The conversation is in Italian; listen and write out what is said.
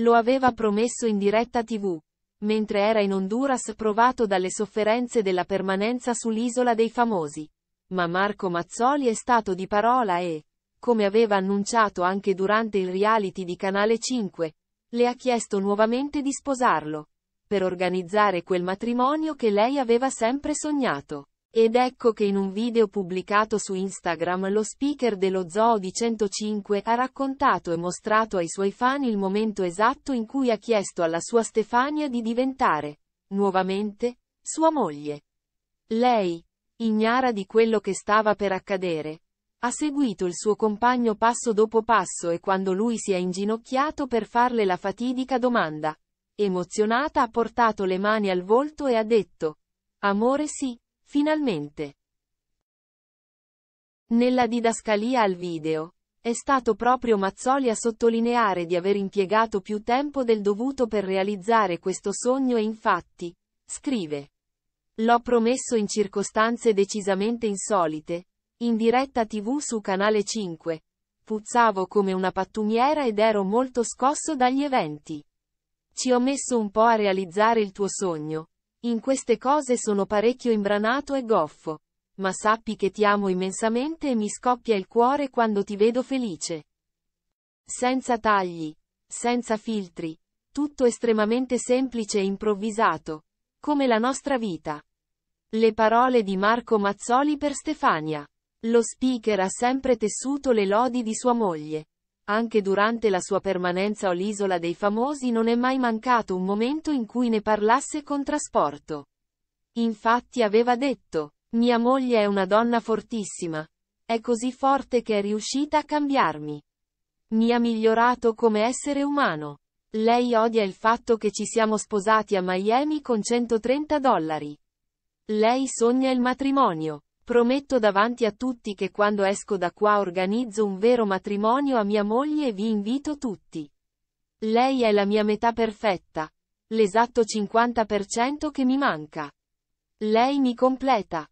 Lo aveva promesso in diretta tv. Mentre era in Honduras provato dalle sofferenze della permanenza sull'isola dei famosi. Ma Marco Mazzoli è stato di parola e, come aveva annunciato anche durante il reality di Canale 5, le ha chiesto nuovamente di sposarlo, per organizzare quel matrimonio che lei aveva sempre sognato. Ed ecco che in un video pubblicato su Instagram lo speaker dello zoo di 105 ha raccontato e mostrato ai suoi fan il momento esatto in cui ha chiesto alla sua Stefania di diventare, nuovamente, sua moglie. Lei, ignara di quello che stava per accadere, ha seguito il suo compagno passo dopo passo e quando lui si è inginocchiato per farle la fatidica domanda, emozionata ha portato le mani al volto e ha detto, Amore sì. Finalmente. Nella didascalia al video, è stato proprio Mazzoli a sottolineare di aver impiegato più tempo del dovuto per realizzare questo sogno e infatti, scrive. L'ho promesso in circostanze decisamente insolite, in diretta tv su Canale 5. Puzzavo come una pattumiera ed ero molto scosso dagli eventi. Ci ho messo un po' a realizzare il tuo sogno, in queste cose sono parecchio imbranato e goffo. Ma sappi che ti amo immensamente e mi scoppia il cuore quando ti vedo felice. Senza tagli, senza filtri, tutto estremamente semplice e improvvisato, come la nostra vita. Le parole di Marco Mazzoli per Stefania. Lo speaker ha sempre tessuto le lodi di sua moglie. Anche durante la sua permanenza all'Isola dei Famosi non è mai mancato un momento in cui ne parlasse con trasporto. Infatti aveva detto, mia moglie è una donna fortissima. È così forte che è riuscita a cambiarmi. Mi ha migliorato come essere umano. Lei odia il fatto che ci siamo sposati a Miami con 130 dollari. Lei sogna il matrimonio. Prometto davanti a tutti che quando esco da qua organizzo un vero matrimonio a mia moglie e vi invito tutti. Lei è la mia metà perfetta. L'esatto 50% che mi manca. Lei mi completa.